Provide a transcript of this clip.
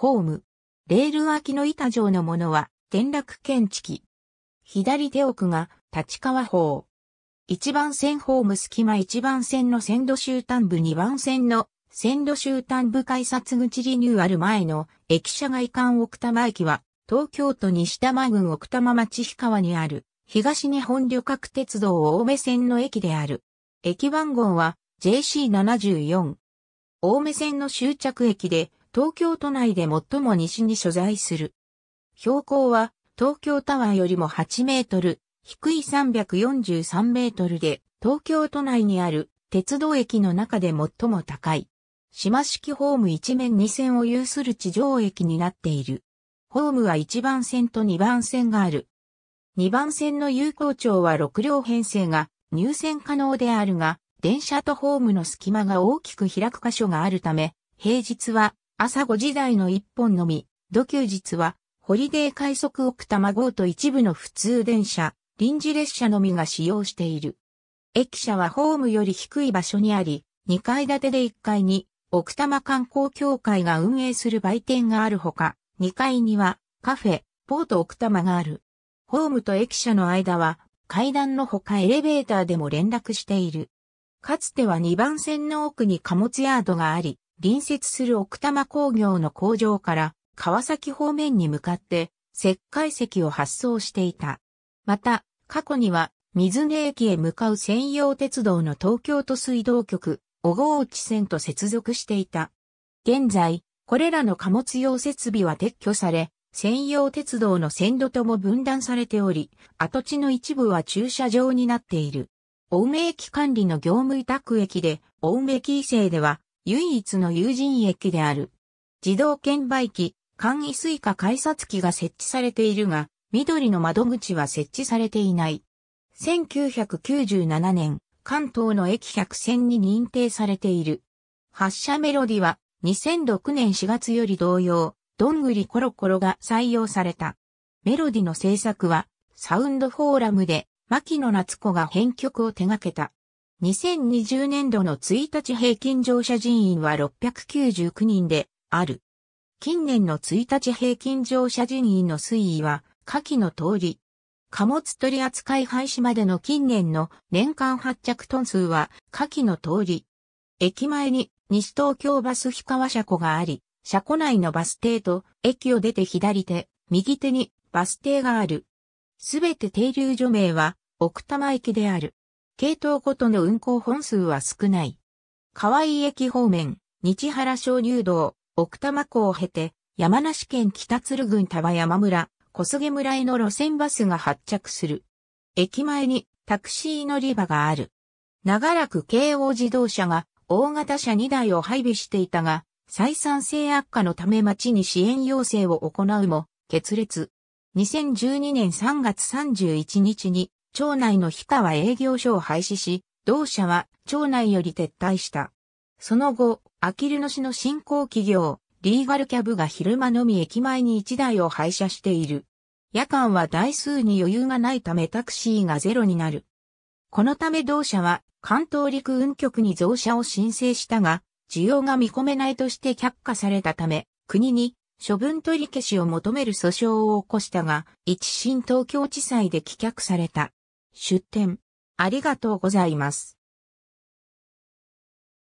ホーム。レール脇の板状のものは、転落検知器。左手奥が、立川方。一番線ホーム隙間一番線の線路終端部二番線の線路終端部改札口リニューアル前の駅舎外観奥多摩駅は東京都西多摩郡奥多摩町氷川にある東日本旅客鉄道青梅線の駅である。駅番号は JC74。青梅線の終着駅で東京都内で最も西に所在する。標高は東京タワーよりも8メートル、低い343メートルで、東京都内にある鉄道駅の中で最も高い。島式ホーム一面2線を有する地上駅になっている。ホームは1番線と2番線がある。2番線の有効長は6両編成が入線可能であるが、電車とホームの隙間が大きく開く箇所があるため、平日は朝5時台の1本のみ、土休日は、ホリデー快速奥多摩号と一部の普通電車、臨時列車のみが使用している。駅舎はホームより低い場所にあり、2階建てで1階に、奥多摩観光協会が運営する売店があるほか、2階には、カフェ、ポート奥多摩がある。ホームと駅舎の間は、階段のほかエレベーターでも連絡している。かつては2番線の奥に貨物ヤードがあり、隣接する奥多摩工業の工場から川崎方面に向かって石灰石を発送していた。また、過去には水根駅へ向かう専用鉄道の東京都水道局、小河内線と接続していた。現在、これらの貨物用設備は撤去され、専用鉄道の線路とも分断されており、跡地の一部は駐車場になっている。青梅駅管理の業務委託駅で、青梅駅伊勢では、唯一の有人駅である。自動券売機、簡易スイカ改札機が設置されているが、緑の窓口は設置されていない。1997年、関東の駅100選に認定されている。発車メロディは2006年4月より同様、どんぐりコロコロが採用された。メロディの制作はサウンドフォーラムで牧野夏子が編曲を手掛けた。2020年度の1日平均乗車人員は699人である。近年の1日平均乗車人員の推移は下記の通り。貨物取扱い廃止までの近年の年間発着トン数は下記の通り。駅前に西東京バス氷川車庫があり、車庫内のバス停と駅を出て左手、右手にバス停がある。すべて停留所名は奥多摩駅である。系統ごとの運行本数は少ない。河合駅方面、日原小流道、奥多摩港を経て、山梨県北鶴郡田和山村、小菅村への路線バスが発着する。駅前にタクシー乗り場がある。長らく京王自動車が大型車2台を配備していたが、採算性悪化のため町に支援要請を行うも、決裂。2012年3月31日に町内の日川は営業所を廃止し、同社は町内より撤退した。その後、あきる野市の新興企業、リーガルキャブが昼間のみ駅前に1台を廃車している。夜間は台数に余裕がないためタクシーがゼロになる。このため同社は関東陸運局に増車を申請したが、需要が見込めないとして却下されたため、国に処分取り消しを求める訴訟を起こしたが、一審東京地裁で棄却された。出展。ありがとうございます。